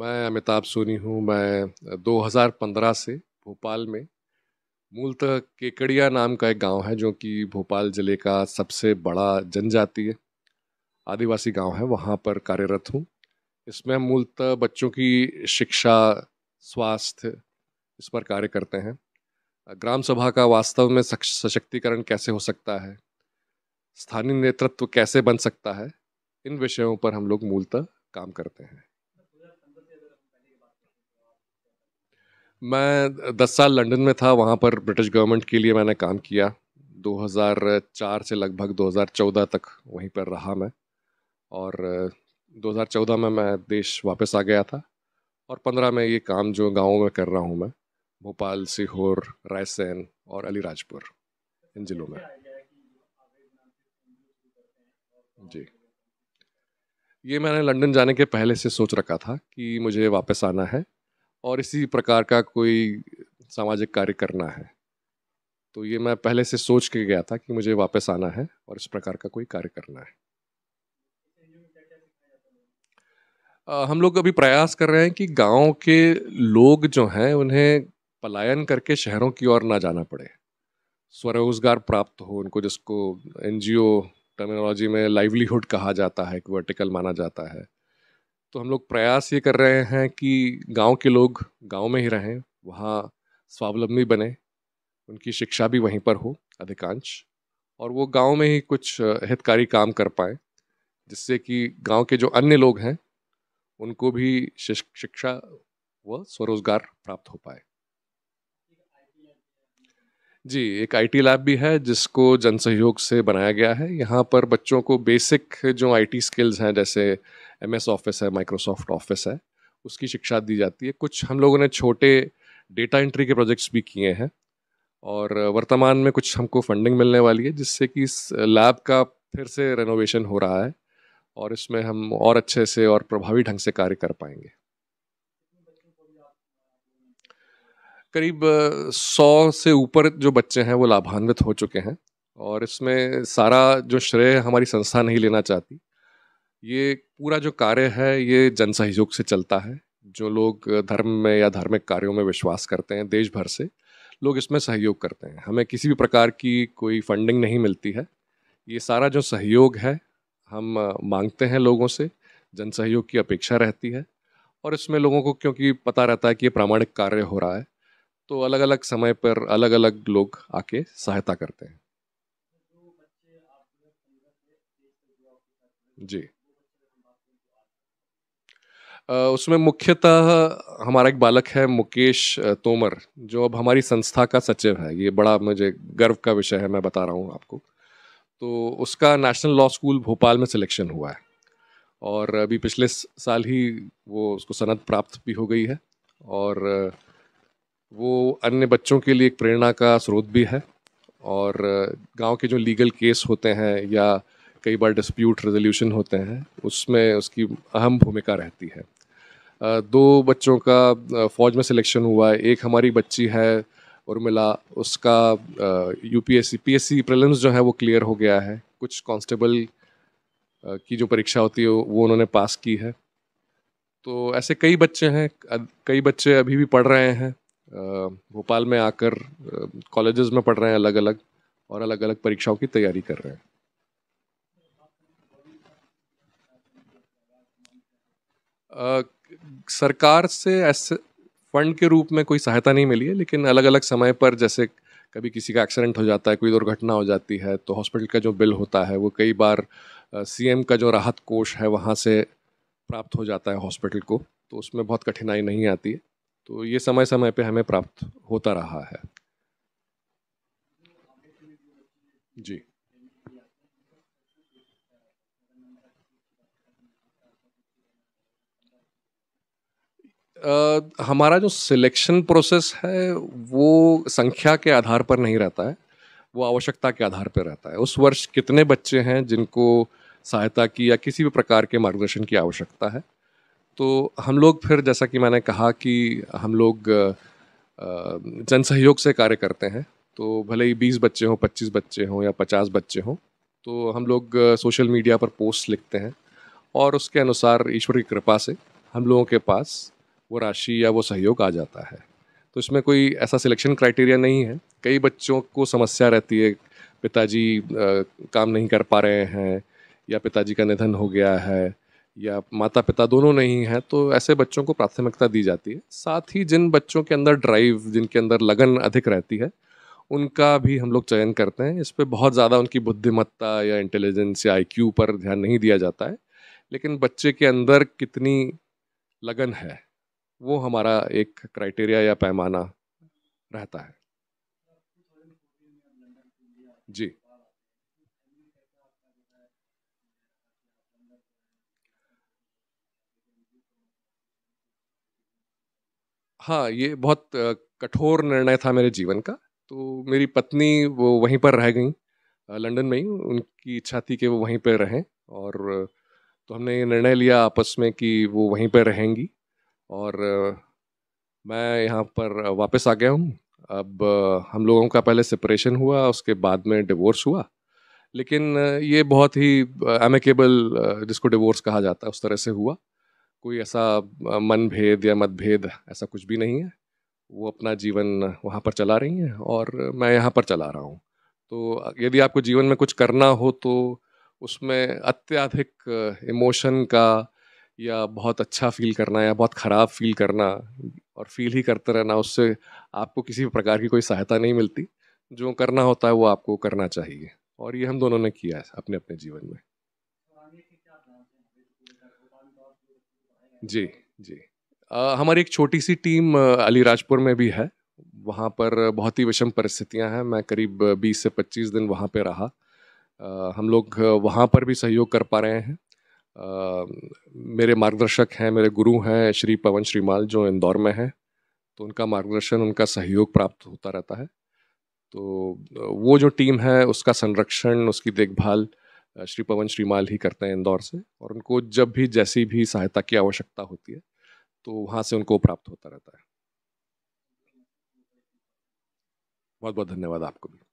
मैं अमिताभ सोनी हूँ मैं 2015 से भोपाल में मूलतः केकड़िया नाम का एक गांव है जो कि भोपाल ज़िले का सबसे बड़ा जनजातीय आदिवासी गांव है वहाँ पर कार्यरत हूँ इसमें हम मूलतः बच्चों की शिक्षा स्वास्थ्य इस पर कार्य करते हैं ग्राम सभा का वास्तव में सशक्तिकरण कैसे हो सकता है स्थानीय नेतृत्व कैसे बन सकता है इन विषयों पर हम लोग मूलतः काम करते हैं मैं दस साल लंदन में था वहाँ पर ब्रिटिश गवर्नमेंट के लिए मैंने काम किया 2004 से लगभग 2014 तक वहीं पर रहा मैं और 2014 में मैं देश वापस आ गया था और 15 में ये काम जो गाँव में कर रहा हूँ मैं भोपाल सीहोर रायसेन और अलीराजपुर इन ज़िलों में जी ये मैंने लंदन जाने के पहले से सोच रखा था कि मुझे वापस आना है और इसी प्रकार का कोई सामाजिक कार्य करना है तो ये मैं पहले से सोच के गया था कि मुझे वापस आना है और इस प्रकार का कोई कार्य करना है आ, हम लोग अभी प्रयास कर रहे हैं कि गांव के लोग जो हैं उन्हें पलायन करके शहरों की ओर ना जाना पड़े स्वरोजगार प्राप्त हो उनको जिसको एनजीओ टर्मिनोलॉजी में लाइवलीहुड कहा जाता है एक वर्टिकल माना जाता है तो हम लोग प्रयास ये कर रहे हैं कि गांव के लोग गांव में ही रहें वहाँ स्वावलंबी बने उनकी शिक्षा भी वहीं पर हो अधिकांश और वो गांव में ही कुछ हितकारी काम कर पाएँ जिससे कि गांव के जो अन्य लोग हैं उनको भी शिक्षा व स्वरोजगार प्राप्त हो पाए जी एक आईटी लैब भी है जिसको जन सहयोग से बनाया गया है यहाँ पर बच्चों को बेसिक जो आईटी स्किल्स हैं जैसे एमएस ऑफिस है माइक्रोसॉफ्ट ऑफिस है उसकी शिक्षा दी जाती है कुछ हम लोगों ने छोटे डेटा एंट्री के प्रोजेक्ट्स भी किए हैं और वर्तमान में कुछ हमको फंडिंग मिलने वाली है जिससे कि इस लैब का फिर से रेनोवेशन हो रहा है और इसमें हम और अच्छे से और प्रभावी ढंग से कार्य कर पाएंगे करीब सौ से ऊपर जो बच्चे हैं वो लाभान्वित हो चुके हैं और इसमें सारा जो श्रेय हमारी संस्था नहीं लेना चाहती ये पूरा जो कार्य है ये जन सहयोग से चलता है जो लोग धर्म में या धार्मिक कार्यों में विश्वास करते हैं देश भर से लोग इसमें सहयोग करते हैं हमें किसी भी प्रकार की कोई फंडिंग नहीं मिलती है ये सारा जो सहयोग है हम मांगते हैं लोगों से जन सहयोग की अपेक्षा रहती है और इसमें लोगों को क्योंकि पता रहता है कि ये प्रामाणिक कार्य हो रहा है तो अलग अलग समय पर अलग अलग लोग आके सहायता करते हैं जी उसमें मुख्यतः हमारा एक बालक है मुकेश तोमर जो अब हमारी संस्था का सचिव है ये बड़ा मुझे गर्व का विषय है मैं बता रहा हूँ आपको तो उसका नेशनल लॉ स्कूल भोपाल में सिलेक्शन हुआ है और अभी पिछले साल ही वो उसको सनद प्राप्त भी हो गई है और वो अन्य बच्चों के लिए एक प्रेरणा का स्रोत भी है और गांव के जो लीगल केस होते हैं या कई बार डिस्प्यूट रेजोल्यूशन होते हैं उसमें उसकी अहम भूमिका रहती है दो बच्चों का फ़ौज में सिलेक्शन हुआ है एक हमारी बच्ची है उर्मिला उसका यूपीएससी पीएससी प्रीलिम्स जो है वो क्लियर हो गया है कुछ कांस्टेबल की जो परीक्षा होती है वो उन्होंने पास की है तो ऐसे कई बच्चे हैं कई बच्चे अभी भी पढ़ रहे हैं भोपाल में आकर कॉलेजेस में पढ़ रहे हैं अलग अलग और अलग अलग परीक्षाओं की तैयारी कर रहे हैं सरकार से ऐसे फंड के रूप में कोई सहायता नहीं मिली है लेकिन अलग अलग समय पर जैसे कभी किसी का एक्सीडेंट हो जाता है कोई दुर्घटना हो जाती है तो हॉस्पिटल का जो बिल होता है वो कई बार सीएम का जो राहत कोष है वहाँ से प्राप्त हो जाता है हॉस्पिटल को तो उसमें बहुत कठिनाई नहीं आती है तो ये समय समय पे हमें प्राप्त होता रहा है जी आ, हमारा जो सिलेक्शन प्रोसेस है वो संख्या के आधार पर नहीं रहता है वो आवश्यकता के आधार पर रहता है उस वर्ष कितने बच्चे हैं जिनको सहायता की या किसी भी प्रकार के मार्गदर्शन की आवश्यकता है तो हम लोग फिर जैसा कि मैंने कहा कि हम लोग जन सहयोग से कार्य करते हैं तो भले ही बीस बच्चे हों पच्चीस बच्चे हों या पचास बच्चे हों तो हम लोग सोशल मीडिया पर पोस्ट लिखते हैं और उसके अनुसार ईश्वर की कृपा से हम लोगों के पास वो राशि या वो सहयोग आ जाता है तो इसमें कोई ऐसा सिलेक्शन क्राइटेरिया नहीं है कई बच्चों को समस्या रहती है पिताजी काम नहीं कर पा रहे हैं या पिताजी का निधन हो गया है या माता पिता दोनों नहीं हैं तो ऐसे बच्चों को प्राथमिकता दी जाती है साथ ही जिन बच्चों के अंदर ड्राइव जिनके अंदर लगन अधिक रहती है उनका भी हम लोग चयन करते हैं इस पर बहुत ज़्यादा उनकी बुद्धिमत्ता या इंटेलिजेंस या आई पर ध्यान नहीं दिया जाता है लेकिन बच्चे के अंदर कितनी लगन है वो हमारा एक क्राइटेरिया या पैमाना रहता है जी हाँ ये बहुत कठोर निर्णय था मेरे जीवन का तो मेरी पत्नी वो वहीं पर रह गई लंदन में ही उनकी इच्छा थी कि वो वहीं पर रहें और तो हमने ये निर्णय लिया आपस में कि वो वहीं पर रहेंगी और मैं यहाँ पर वापस आ गया हूँ अब हम लोगों का पहले सेपरेशन हुआ उसके बाद में डिवोर्स हुआ लेकिन ये बहुत ही एमिकेबल जिसको डिवोर्स कहा जाता है उस तरह से हुआ कोई ऐसा मन भेद या मतभेद ऐसा कुछ भी नहीं है वो अपना जीवन वहाँ पर चला रही हैं और मैं यहाँ पर चला रहा हूँ तो यदि आपको जीवन में कुछ करना हो तो उसमें अत्यधिक इमोशन का या बहुत अच्छा फील करना या बहुत ख़राब फील करना और फील ही करते रहना उससे आपको किसी भी प्रकार की कोई सहायता नहीं मिलती जो करना होता है वो आपको करना चाहिए और ये हम दोनों ने किया है अपने अपने जीवन में जी जी आ, हमारी एक छोटी सी टीम अलीराजपुर में भी है वहाँ पर बहुत ही विषम परिस्थितियाँ हैं मैं करीब 20 से 25 दिन वहाँ पे रहा आ, हम लोग वहाँ पर भी सहयोग कर पा रहे हैं आ, मेरे मार्गदर्शक हैं मेरे गुरु हैं श्री पवन श्रीमाल जो इंदौर में हैं तो उनका मार्गदर्शन उनका सहयोग प्राप्त होता रहता है तो वो जो टीम है उसका संरक्षण उसकी देखभाल श्री पवन श्रीमाल ही करते हैं इंदौर से और उनको जब भी जैसी भी सहायता की आवश्यकता होती है तो वहाँ से उनको प्राप्त होता रहता है बहुत बहुत धन्यवाद आपको भी